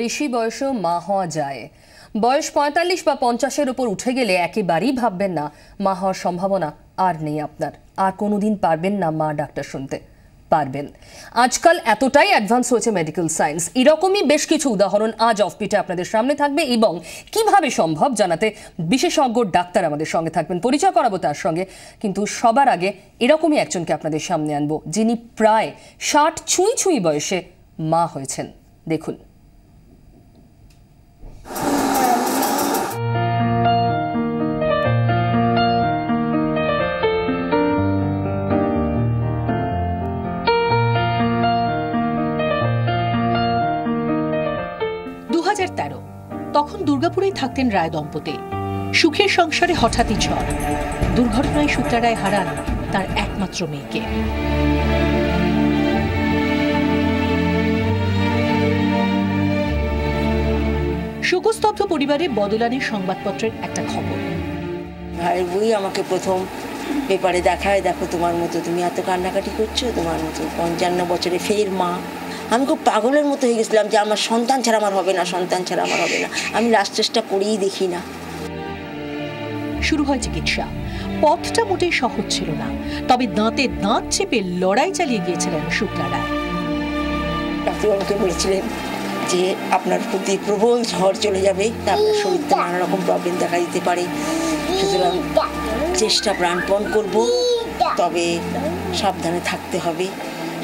বেশি বয়সেও মা হওয়া যায় বয়স পঁয়তাল্লিশ বা পঞ্চাশের উপর উঠে গেলে একেবারেই ভাববেন না মা হওয়ার সম্ভাবনা আর নেই আপনার আর কোনোদিন পারবেন না মা ডাক্তার শুনতে পারবেন আজকাল এতটাই অ্যাডভান্স হয়েছে মেডিকেল সায়েন্স এরকমই বেশ কিছু উদাহরণ আজ অফপিটে আপনাদের সামনে থাকবে এবং কিভাবে সম্ভব জানাতে বিশেষজ্ঞ ডাক্তার আমাদের সঙ্গে থাকবেন পরিচয় করাবো তার সঙ্গে কিন্তু সবার আগে এরকমই একজনকে আপনাদের সামনে আনবো যিনি প্রায় ষাট ছুঁই ছুঁই বয়সে মা হয়েছেন দেখুন তখন দুর্গাপুরেই থাকতেন রায় দম্পতি সুখের সংসারে হঠাৎই ঝড় দুর্ঘটনায় সুতারায় রায় হারান তার একমাত্র মেয়েকে শোকস্তব্ধ পরিবারে বদলানির সংবাদপত্রের একটা খবর ভাইয়ের বই আমাকে প্রথম পেপারে দেখায় দেখো তোমার মতো তুমি এত কান্নাকাটি করছো তোমার মতো পঞ্চান্ন বছরে ফের মা আমি খুব পাগলের মতো হয়ে গেছিলাম যে আমার সন্তান ছাড়া আমার হবে না সন্তান ছাড়া আমার হবে না আমি লাস্ট চেষ্টা করেই দেখি না শুরু হয় চিকিৎসা পথটা মোটেই সহজ ছিল না তবে দাঁতে দাঁত চেপে লড়াই চালিয়ে গিয়েছিলেন শুক্লারা ডাক্তারবাবুকে বলেছিলেন যে আপনার প্রতি প্রবল ঝড় চলে যাবে তা আপনার শরীরটা নানা রকম প্রবলেম দেখা দিতে পারে সুতরাং চেষ্টা প্রাণপণ করব তবে সাবধানে থাকতে হবে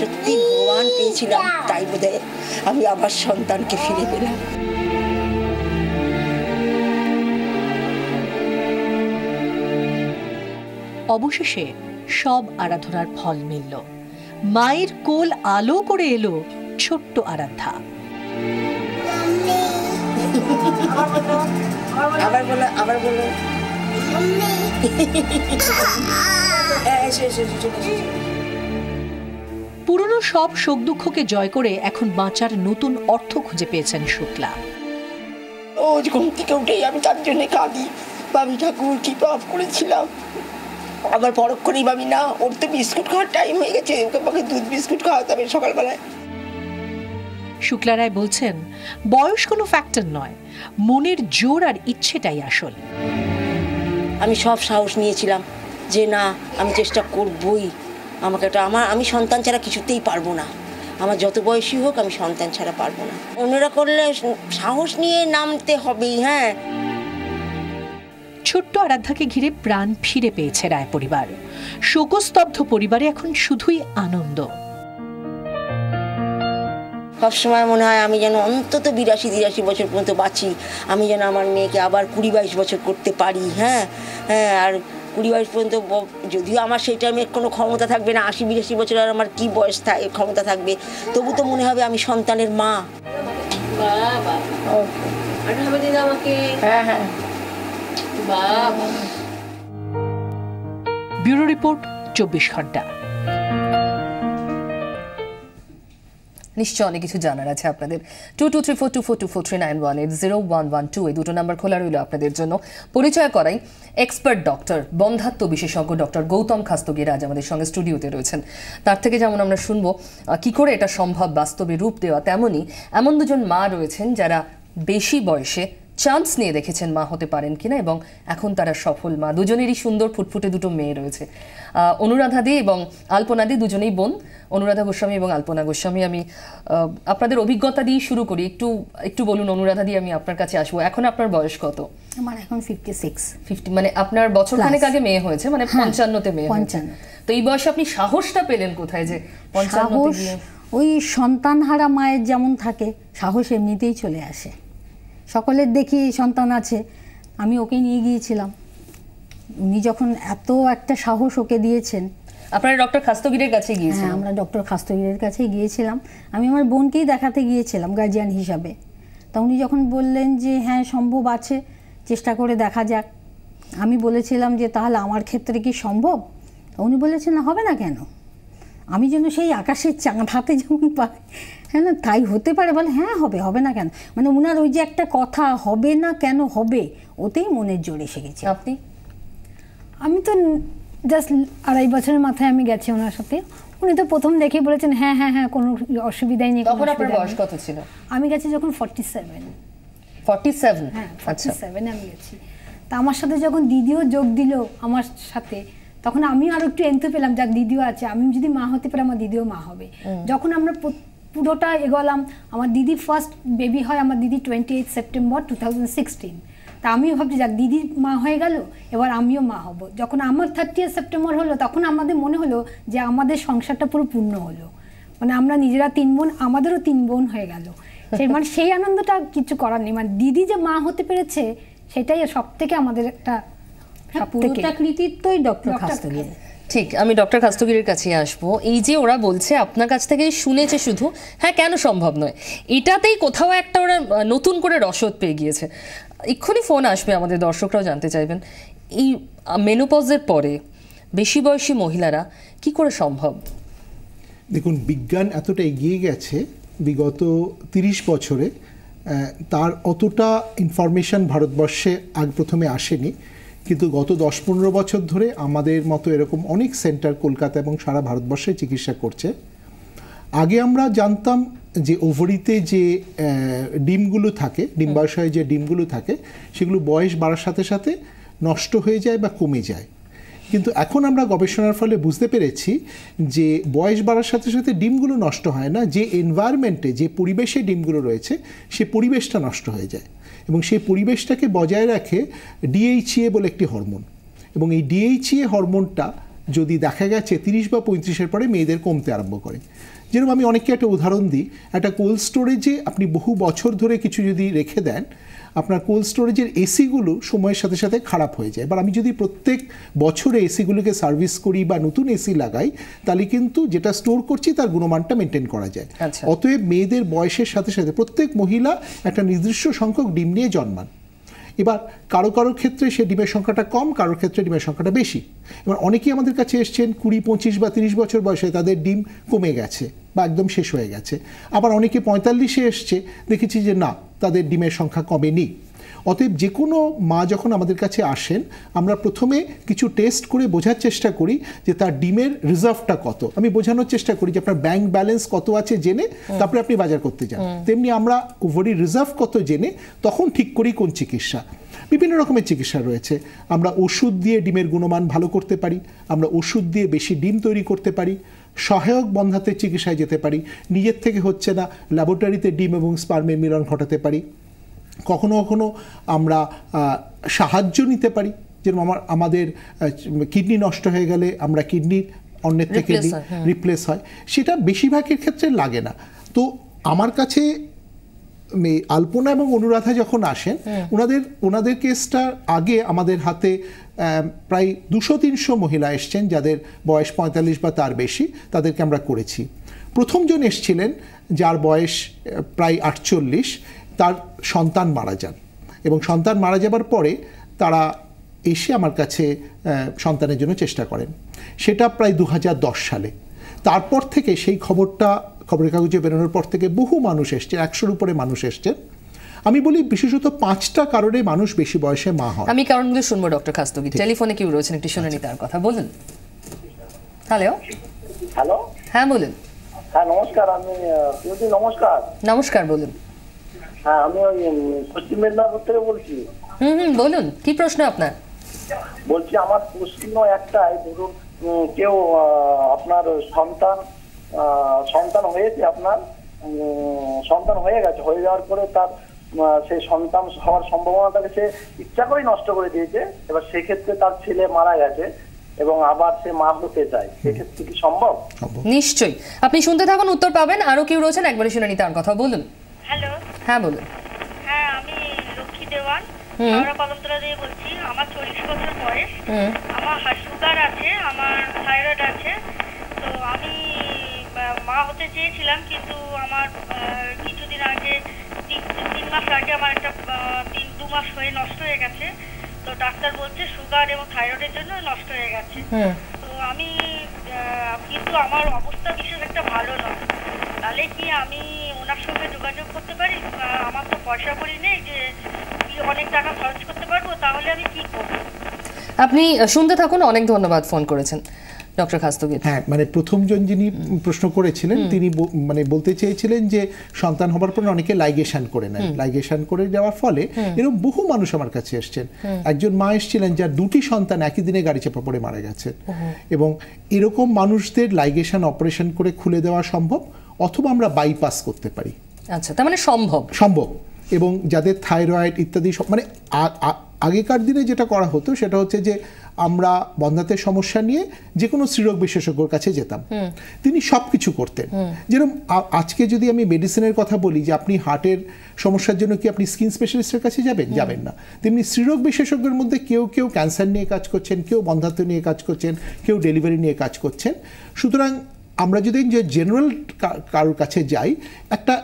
সত্যি ভগবান পেয়েছিলাম তাই বোধ আমি আমার সন্তানকে ফিরে পেলাম অবশেষে সব আরাধনার ফল মিলল মায়ের কোল আলো করে এলো ছোট্ট আরাধ্যা আবার বলো আবার বলো পুরনো সব শোক দুঃখকে জয় করে এখন বাঁচার নতুন অর্থ খুঁজে পেয়েছেন শুক্লা ও ঘুম থেকে উঠেই আমি তার জন্য কাঁদি আমি ঠাকুর কি পাপ করেছিলাম আবার পরক্ষণেই ভাবি না ওর তো বিস্কুট খাওয়ার টাইম হয়ে গেছে ওকে আমাকে দুধ বিস্কুট খাওয়াতে হবে সকালবেলায় শুক্লা রায় বলছেন বয়স কোনো ফ্যাক্টর নয় মনের জোর আর ইচ্ছেটাই আসল আমি সব সাহস নিয়েছিলাম যে না আমি চেষ্টা করবই আমাকে এটা আমার আমি সন্তান ছাড়া কিছুতেই পারবো না আমার যত বয়সী হোক আমি সন্তান ছাড়া পারবো না অন্যরা করলে সাহস নিয়ে নামতে হবেই হ্যাঁ ছোট্ট আরাধ্যাকে ঘিরে প্রাণ ফিরে পেয়েছে রায় পরিবার শোকস্তব্ধ পরিবারে এখন শুধুই আনন্দ সবসময় মনে হয় আমি যেন অন্তত বিরাশি তিরাশি বছর পর্যন্ত বাঁচি আমি যেন আমার মেয়েকে আবার কুড়ি বাইশ বছর করতে পারি হ্যাঁ হ্যাঁ আর কুড়ি বয়স পর্যন্ত যদিও আমার সেই টাইমে কোনো ক্ষমতা থাকবে না আশি বিরাশি বছর আর আমার কী বয়স ক্ষমতা থাকবে তবু তো মনে হবে আমি সন্তানের মা হ্যাঁ, হ্যাঁ। ব্যুরো রিপোর্ট চব্বিশ ঘন্টা নিশ্চয় অনেক কিছু জানার আছে আপনাদের two two three four two four two four three nine one eight zero one one two এই দুটো নাম্বার খোলা রইল আপনাদের জন্য পরিচয় করাই এক্সপার্ট ডক্টর বন্ধাত্ম বিশেষজ্ঞ ডক্টর গৌতম খাস্তগির আজ আমাদের সঙ্গে স্টুডিওতে রয়েছেন তার থেকে যেমন আমরা শুনবো কি করে এটা সম্ভব বাস্তবে রূপ দেওয়া তেমনই এমন দুজন মা রয়েছেন যারা বেশি বয়সে চান্স নিয়ে দেখেছেন মা হতে পারেন কিনা এবং এখন তারা সফল মা দুজনেরই সুন্দর ফুটফুটে দুটো মেয়ে রয়েছে অনুরাধা দি এবং আলপনা দি দুজনেই বোন অনুরাধা গোস্বামী এবং আলপনা গোস্বামী আমি আপনাদের অভিজ্ঞতা দিয়ে শুরু করি একটু একটু বলুন অনুরাধা দি আমি আপনার কাছে আসবো এখন আপনার বয়স কত আমার এখন ফিফটি সিক্স ফিফটি মানে আপনার বছর খানেক আগে মেয়ে হয়েছে মানে হ্যাঁ, পঞ্চান্নতে মেয়ে পঞ্চান্ন তো এই বয়সে আপনি সাহসটা পেলেন কোথায় যে পঞ্চান্ন ওই সন্তানহারা মায়ের যেমন থাকে সাহস এমনিতেই চলে আসে সকলের দেখি সন্তান আছে আমি ওকে নিয়ে গিয়েছিলাম উনি যখন এত একটা সাহস ওকে দিয়েছেন আপনারা ডক্টর খাস্তগিরের কাছে হ্যাঁ, গিয়েছিলেন আমরা ডক্টর খাস্তগিরের কাছে গিয়েছিলাম আমি আমার বোনকেই দেখাতে গিয়েছিলাম গার্জিয়ান হিসাবে তা উনি যখন বললেন যে হ্যাঁ সম্ভব আছে চেষ্টা করে দেখা যাক আমি বলেছিলাম যে তাহলে আমার ক্ষেত্রে কি সম্ভব উনি বলেছেন হবে না কেন আমি যেন সেই আকাশের হাতে যেমন পাই হ্যাঁ না তাই হতে পারে বলে হ্যাঁ হবে হবে না কেন মানে ওনার ওই যে একটা কথা হবে না কেন হবে ওতেই মনের জোর এসে গেছে আপনি আমি তো জাস্ট আড়াই বছরের মাথায় আমি গেছি ওনার সাথে উনি তো প্রথম দেখে বলেছেন হ্যাঁ হ্যাঁ হ্যাঁ কোনো অসুবিধাই নেই তখন আপনার বয়স কত ছিল আমি গেছি যখন ফর্টি সেভেন সেভেন হ্যাঁ ফর্টি আচ্ছা। আমি গেছি তা আমার সাথে যখন দিদিও যোগ দিল আমার সাথে তখন আমি আরো একটু এনতে পেলাম যাক দিদিও আছে আমি যদি মা হতে পারি আমার দিদিও মা হবে যখন আমরা পুরোটা এগোলাম আমার দিদি ফার্স্ট বেবি হয় আমার দিদি twenty eight September two thousand sixteen তা আমিও ভাবছি যাক দিদি মা হয়ে গেল এবার আমিও মা হব যখন আমার থার্টি সেপ্টেম্বর হলো তখন আমাদের মনে হলো যে আমাদের সংসারটা পুরো পূর্ণ হলো মানে আমরা নিজেরা তিন বোন আমাদেরও তিন বোন হয়ে গেল সেই মানে সেই আনন্দটা কিছু করার নেই মানে দিদি যে মা হতে পেরেছে সেটাই সব থেকে আমাদের একটা হ্যাঁ, কৃতিত্বই ডক্টর ঠিক আমি ডক্টর খাস্তগিরির কাছে আসবো এই যে ওরা বলছে আপনার কাছ থেকে শুনেছে শুধু হ্যাঁ কেন সম্ভব নয় এটাতেই কোথাও একটা ওরা নতুন করে রসদ পেয়ে গিয়েছে এক্ষুনি ফোন আসবে আমাদের দর্শকরাও জানতে চাইবেন এই মেনোপজের পরে বেশি বয়সী মহিলারা কি করে সম্ভব দেখুন বিজ্ঞান এতটা এগিয়ে গেছে বিগত ৩০ বছরে তার অতটা ইনফরমেশান ভারতবর্ষে আগ প্রথমে আসেনি কিন্তু গত দশ পনেরো বছর ধরে আমাদের মতো এরকম অনেক সেন্টার কলকাতা এবং সারা ভারতবর্ষে চিকিৎসা করছে আগে আমরা জানতাম যে ওভারিতে যে ডিমগুলো থাকে ডিম্বাশয়ে যে ডিমগুলো থাকে সেগুলো বয়স বাড়ার সাথে সাথে নষ্ট হয়ে যায় বা কমে যায় কিন্তু এখন আমরা গবেষণার ফলে বুঝতে পেরেছি যে বয়স বাড়ার সাথে সাথে ডিমগুলো নষ্ট হয় না যে এনভায়রনমেন্টে যে পরিবেশে ডিমগুলো রয়েছে সে পরিবেশটা নষ্ট হয়ে যায় এবং সেই পরিবেশটাকে বজায় রাখে ডিএইচএ e বলে একটি হরমোন এবং এই ডিএইচএ e হরমোনটা যদি দেখা গেছে তিরিশ বা পঁয়ত্রিশের পরে মেয়েদের কমতে আরম্ভ করে যেরকম আমি অনেককে একটা উদাহরণ দিই একটা কোল্ড স্টোরেজে আপনি বহু বছর ধরে কিছু যদি রেখে দেন আপনার কোল্ড স্টোরেজের এসিগুলো সময়ের সাথে সাথে খারাপ হয়ে যায় বা আমি যদি প্রত্যেক বছরে এসিগুলোকে সার্ভিস করি বা নতুন এসি লাগাই তাহলে কিন্তু যেটা স্টোর করছি তার গুণমানটা মেনটেন করা যায় আচ্ছা। অতএব মেয়েদের বয়সের সাথে সাথে প্রত্যেক মহিলা একটা নির্দিষ্ট সংখ্যক ডিম নিয়ে জন্মান এবার কারো কারো ক্ষেত্রে সে ডিমের সংখ্যাটা কম কারোর ক্ষেত্রে ডিমের সংখ্যাটা বেশি এবার অনেকেই আমাদের কাছে এসছেন কুড়ি পঁচিশ বা তিরিশ বছর বয়সে তাদের ডিম কমে গেছে বা একদম শেষ হয়ে গেছে আবার অনেকে পঁয়তাল্লিশে এসছে দেখেছি যে না তাদের ডিমের সংখ্যা কমেনি অতএব যে কোনো মা যখন আমাদের কাছে আসেন আমরা প্রথমে কিছু টেস্ট করে বোঝার চেষ্টা করি যে তার ডিমের রিজার্ভটা কত আমি বোঝানোর চেষ্টা করি যে আপনার ব্যাংক ব্যালেন্স কত আছে জেনে তারপরে আপনি বাজার করতে যান তেমনি আমরা ওভারি রিজার্ভ কত জেনে তখন ঠিক করি কোন চিকিৎসা বিভিন্ন রকমের চিকিৎসা রয়েছে আমরা ওষুধ দিয়ে ডিমের গুণমান ভালো করতে পারি আমরা ওষুধ দিয়ে বেশি ডিম তৈরি করতে পারি সহায়ক বন্ধাতের চিকিৎসায় যেতে পারি নিজের থেকে হচ্ছে না ল্যাবরেটরিতে ডিম এবং স্পার্মের মিলন ঘটাতে পারি কখনো কখনো আমরা সাহায্য নিতে পারি যেরকম আমার আমাদের কিডনি নষ্ট হয়ে গেলে আমরা কিডনির অন্যের থেকে রিপ্লেস হ্যাঁ। হয় সেটা বেশিরভাগের ক্ষেত্রে লাগে না তো আমার কাছে মানে আলপনা এবং অনুরাধা যখন আসেন হ্যাঁ। ওনাদের ওনাদের কেসটার আগে আমাদের হাতে প্রায় দুশো তিনশো মহিলা এসছেন যাদের বয়স পঁয়তাল্লিশ বা তার বেশি তাদেরকে আমরা করেছি প্রথমজন এসছিলেন যার বয়স প্রায় আটচল্লিশ তার সন্তান মারা যান এবং সন্তান মারা যাবার পরে তারা এসে আমার কাছে সন্তানের জন্য চেষ্টা করেন সেটা প্রায় দু সালে তারপর থেকে সেই খবরটা খবরের কাগজে বেরোনোর পর থেকে বহু মানুষ এসছে একশোর উপরে মানুষ এসছেন আমি বলি বিশেষত পাঁচটা কারণে মানুষ বেশি বয়সে মা হয় আমি কারণগুলো শুনবো ডক্টর খাস্তগি টেলিফোনে কেউ রয়েছেন একটু শুনে আচ্ছা। তার কথা বলুন হ্যালো হ্যালো হ্যাঁ বলুন হ্যাঁ নমস্কার আমি নমস্কার নমস্কার বলুন হ্যাঁ আমি ওই বলছি বলুন কি প্রশ্ন আপনার বলছি আমার প্রশ্ন একটাই ধরুন কেউ আপনার সন্তান সন্তান হয়েছে আপনার সন্তান হয়ে গেছে হয়ে যাওয়ার পরে তার সেই সন্তান হওয়ার সম্ভাবনাটাকে সে ইচ্ছা করেই নষ্ট করে দিয়েছে এবার সেক্ষেত্রে তার ছেলে মারা গেছে এবং আবার সে মা হতে চায় সেক্ষেত্রে কি সম্ভব নিশ্চয়ই আপনি শুনতে থাকুন উত্তর পাবেন আরো কেউ রয়েছেন একবারে শুনে নিতে কথা বলুন হ্যালো হ্যাঁ বলুন হ্যাঁ আমি লক্ষ্মী দেওয়ান আমরা বলছি আমার চল্লিশ বছর বয়স আমার সুগার আছে আমার থাইরয়েড আছে তো আমি মা হতে চেয়েছিলাম কিন্তু আমার কিছুদিন আগে তিন মাস আগে আমার একটা তিন হয়ে নষ্ট হয়ে গেছে তো ডাক্তার বলছে সুগার এবং থাইরয়েডের জন্য নষ্ট হয়ে গেছে তো আমি কিন্তু আমার অবস্থা বিশেষ একটা ভালো নয় তাহলে কি আমি ওনার সঙ্গে যোগাযোগ করতে পারি আমার তো পয়সা করি নেই যে অনেক টাকা খরচ করতে পারবো তাহলে আমি কি করবো আপনি শুনতে থাকুন অনেক ধন্যবাদ ফোন করেছেন ডক্টর খাস্তগির হ্যাঁ মানে প্রথমজন যিনি প্রশ্ন করেছিলেন তিনি মানে বলতে চেয়েছিলেন যে সন্তান হবার পর অনেকে লাইগেশন করে নেন লাইগেশন করে যাওয়ার ফলে এরকম বহু মানুষ আমার কাছে এসছেন একজন মা এসেছিলেন যার দুটি সন্তান একই দিনে গাড়ি চাপা পড়ে মারা গেছে এবং এরকম মানুষদের লাইগেশন অপারেশন করে খুলে দেওয়া সম্ভব অথবা আমরা বাইপাস করতে পারি আচ্ছা তার মানে সম্ভব সম্ভব এবং যাদের থাইরয়েড ইত্যাদি সব মানে আগেকার দিনে যেটা করা হতো সেটা হচ্ছে যে আমরা বন্ধাতের সমস্যা নিয়ে যে কোনো স্ত্রীরোগ বিশেষজ্ঞর কাছে যেতাম তিনি সব কিছু করতেন যেরকম আজকে যদি আমি মেডিসিনের কথা বলি যে আপনি হার্টের সমস্যার জন্য কি আপনি স্কিন স্পেশালিস্টের কাছে যাবেন যাবেন না তেমনি স্ত্রীরোগ বিশেষজ্ঞের মধ্যে কেউ কেউ ক্যান্সার নিয়ে কাজ করছেন কেউ বন্ধাত্ব নিয়ে কাজ করছেন কেউ ডেলিভারি নিয়ে কাজ করছেন সুতরাং আমরা যদি যে জেনারেল কারোর কাছে যাই একটা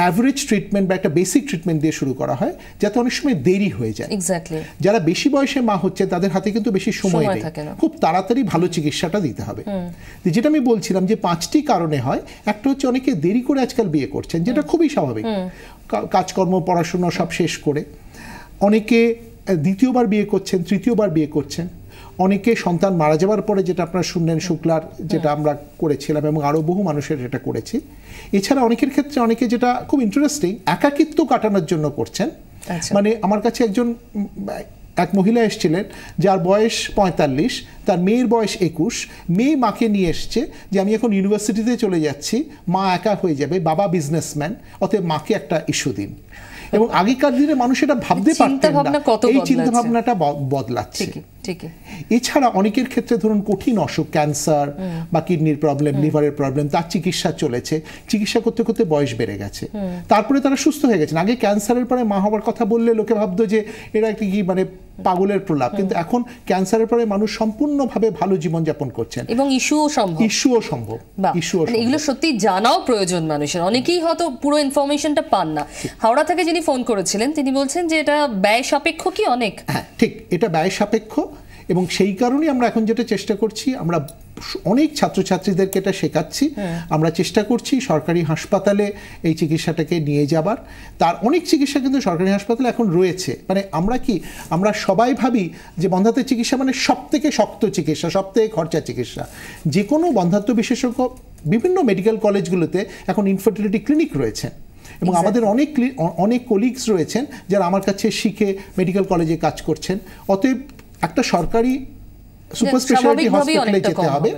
অ্যাভারেজ ট্রিটমেন্ট বা একটা বেসিক ট্রিটমেন্ট দিয়ে শুরু করা হয় যাতে অনেক সময় দেরি হয়ে যায় এক্স্যাক্টলি যারা বেশি বয়সে মা হচ্ছে তাদের হাতে কিন্তু বেশি সময় নেই খুব তাড়াতাড়ি ভালো চিকিৎসাটা দিতে হবে যেটা আমি বলছিলাম যে পাঁচটি কারণে হয় একটা হচ্ছে অনেকে দেরি করে আজকাল বিয়ে করছেন যেটা খুবই স্বাভাবিক কাজকর্ম পড়াশোনা সব শেষ করে অনেকে দ্বিতীয়বার বিয়ে করছেন তৃতীয়বার বিয়ে করছেন অনেকে সন্তান মারা যাবার পরে যেটা আপনারা শুনলেন শুক্লার যেটা হ্যাঁ। আমরা করেছিলাম এবং আরও বহু মানুষের এটা করেছি এছাড়া অনেকের ক্ষেত্রে অনেকে যেটা খুব ইন্টারেস্টিং একাকিত্ব কাটানোর জন্য করছেন আচ্ছা। মানে আমার কাছে একজন এক মহিলা এসেছিলেন যার বয়স পঁয়তাল্লিশ তার মেয়ের বয়স একুশ মেয়ে মাকে নিয়ে এসছে যে আমি এখন ইউনিভার্সিটিতে চলে যাচ্ছি মা একা হয়ে যাবে বাবা বিজনেসম্যান অতএব মাকে একটা ইস্যু দিন এবং আগেকার দিনে মানুষ এটা ভাবতে পারতেন না এই চিন্তা ভাবনাটা বদলাচ্ছে এছাড়া অনেকের ক্ষেত্রে ধরুন কঠিন অসুখ ক্যান্সার বা কিডনির প্রবলেম লিভারের প্রবলেম তার চিকিৎসা চলেছে চিকিৎসা করতে করতে বয়স বেড়ে গেছে তারপরে তারা সুস্থ হয়ে গেছেন আগে ক্যান্সারের পরে মা হবার কথা বললে লোকে ভাবতো যে এরা কি মানে পাগলের প্রলাপ কিন্তু এখন ক্যান্সারের পরে মানুষ সম্পূর্ণভাবে ভালো জীবনযাপন করছেন এবং ইস্যুও সম্ভব ইস্যুও সম্ভব ইস্যুও মানে এগুলো সত্যি জানাও প্রয়োজন মানুষের অনেকেই হয়তো পুরো ইনফরমেশনটা পান না হাওড়া থেকে যিনি ফোন করেছিলেন তিনি বলছেন যে এটা ব্যয় সাপেক্ষ কি অনেক হ্যাঁ ঠিক এটা ব্যয় সাপেক্ষ এবং সেই কারণেই আমরা এখন যেটা চেষ্টা করছি আমরা অনেক ছাত্রছাত্রীদেরকে এটা শেখাচ্ছি হ্যাঁ। আমরা চেষ্টা করছি সরকারি হাসপাতালে এই চিকিৎসাটাকে নিয়ে যাবার তার অনেক চিকিৎসা কিন্তু সরকারি হাসপাতালে এখন রয়েছে মানে আমরা কি আমরা সবাই ভাবি যে বন্ধাত্মের চিকিৎসা মানে সব থেকে শক্ত চিকিৎসা সব থেকে খরচা চিকিৎসা যে কোনো বন্ধাত্ম বিশেষজ্ঞ বিভিন্ন মেডিকেল কলেজগুলোতে এখন ইনফার্টিলিটি ক্লিনিক রয়েছে এবং আমাদের অনেক অনেক কলিগস রয়েছেন যারা আমার কাছে শিখে মেডিকেল কলেজে কাজ করছেন অতএব একটা সরকারি সুপার স্পেশালিটি হসপিটালে যেতে হবে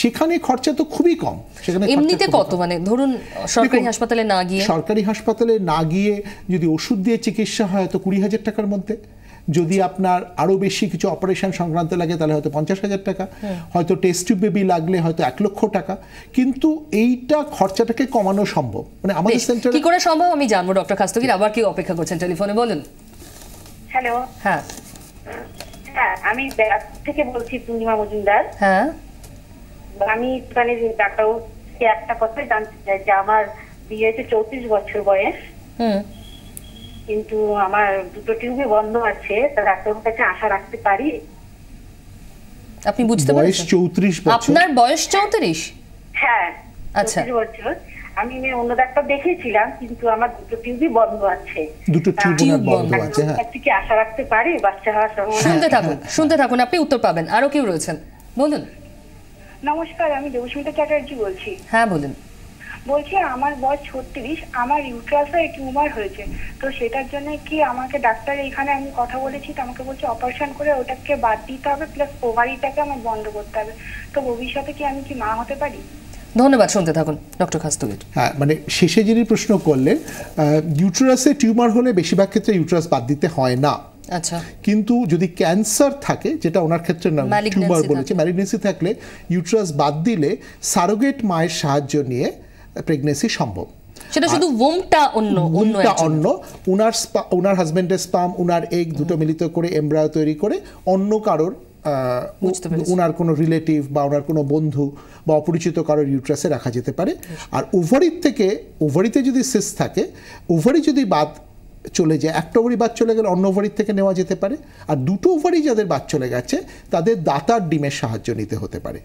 সেখানে খরচা তো খুবই কম সেখানে এমনিতে কত মানে ধরুন সরকারি হাসপাতালে না গিয়ে সরকারি হাসপাতালে না গিয়ে যদি ওষুধ দিয়ে চিকিৎসা হয় তো কুড়ি হাজার টাকার মধ্যে যদি আপনার আরও বেশি কিছু অপারেশন সংক্রান্ত লাগে তাহলে হয়তো পঞ্চাশ হাজার টাকা হয়তো টেস্ট বেবি লাগলে হয়তো এক লক্ষ টাকা কিন্তু এইটা খরচাটাকে কমানো সম্ভব মানে আমাদের সেন্টারে কি করে সম্ভব আমি জানবো ডক্টর খাস্তগির আবার কি অপেক্ষা করছেন টেলিফোনে বলুন হ্যালো হ্যাঁ হ্যাঁ, আমি আমি থেকে বলছি পূর্ণিমা মজুমদার হ্যাঁ আমি মানে ডাক্তার সে একটা কথা জানতে চাই যে আমার বিয়ে হয়েছে চৌত্রিশ বছর বয়স কিন্তু আমার দুটো টিউবে বন্ধ আছে তা ডাক্তারের কাছে আশা রাখতে পারি আপনি বুঝতে পারছেন বয়স 34 বছর আপনার বয়স 34 হ্যাঁ আচ্ছা বছর আমি অন্য ডাক্তার দেখিয়েছিলাম কিন্তু আমার দুটো টিউবই বন্ধ আছে দুটো টিউব বন্ধ আছে হ্যাঁ কি আশা রাখতে পারে বাচ্চা হওয়ার সম্ভাবনা শুনতে থাকুন শুনতে থাকুন আপনি উত্তর পাবেন আরো কেউ রয়েছেন বলুন নমস্কার আমি দেবস্মিতা চ্যাটার্জি বলছি হ্যাঁ বলুন বলছি আমার বয়স ছত্রিশ আমার ইউট্রাসে টিউমার হয়েছে তো সেটার জন্য কি আমাকে ডাক্তার এখানে আমি কথা বলেছি তো আমাকে বলছে অপারেশন করে ওটাকে বাদ দিতে হবে প্লাস ওভারিটাকে আমার বন্ধ করতে হবে তো ভবিষ্যতে কি আমি কি মা হতে পারি ধন্যবাদ শুনতে থাকুন ডক্টর খাস্তুগির হ্যাঁ মানে শেষে যিনি প্রশ্ন করলেন ইউট্রাসে টিউমার হলে বেশিরভাগ ক্ষেত্রে ইউট্রাস বাদ দিতে হয় না আচ্ছা কিন্তু যদি ক্যান্সার থাকে যেটা ওনার ক্ষেত্রে নাম টিউমার বলেছে ম্যালিগনেন্সি থাকলে ইউট্রাস বাদ দিলে সারোগেট মায়ের সাহায্য নিয়ে প্রেগনেন্সি সম্ভব সেটা শুধু ওমটা অন্য ওমটা অন্য উনার হাজবেন্ডের স্পাম ওনার এগ দুটো মিলিত করে এমব্রায়ো তৈরি করে অন্য কারোর ওনার কোনো রিলেটিভ বা ওনার কোনো বন্ধু বা অপরিচিত কারোর ইউট্রাসে রাখা যেতে পারে আর ওভারির থেকে ওভারিতে যদি সিস থাকে ওভারি যদি বাদ চলে যায় একটা ওভারি বাদ চলে গেলে অন্য ওভারির থেকে নেওয়া যেতে পারে আর দুটো ওভারি যাদের বাদ চলে গেছে তাদের দাতার ডিমের সাহায্য নিতে হতে পারে